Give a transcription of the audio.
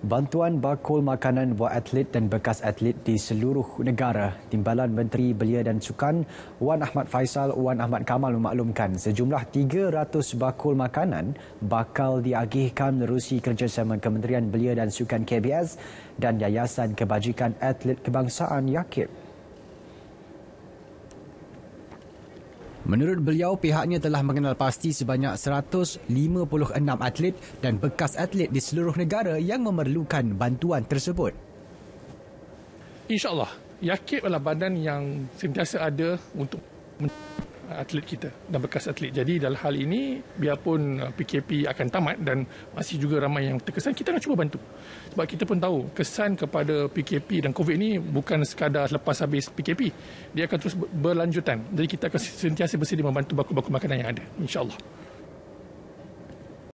Bantuan bakul makanan buat atlet dan bekas atlet di seluruh negara. Timbalan Menteri Belia dan Sukan Wan Ahmad Faisal Wan Ahmad Kamal memaklumkan sejumlah 300 bakul makanan bakal diagihkan menerusi kerjasama Kementerian Belia dan Sukan KBS dan Yayasan Kebajikan Atlet Kebangsaan YAKIP. Menurut beliau, pihaknya telah mengenal pasti sebanyak 156 atlet dan bekas atlet di seluruh negara yang memerlukan bantuan tersebut. InsyaAllah, YAKIP adalah badan yang sentiasa ada untuk atlet kita dan bekas atlet. Jadi dalam hal ini biarpun PKP uh, akan tamat dan masih juga ramai yang terkesan, kita nak cuba bantu. Sebab kita pun tahu kesan kepada PKP dan COVID ini bukan sekadar lepas habis PKP. Dia akan terus berlanjutan. Jadi kita akan sentiasa bersedia membantu bakul-bakul makanan yang ada. InsyaAllah.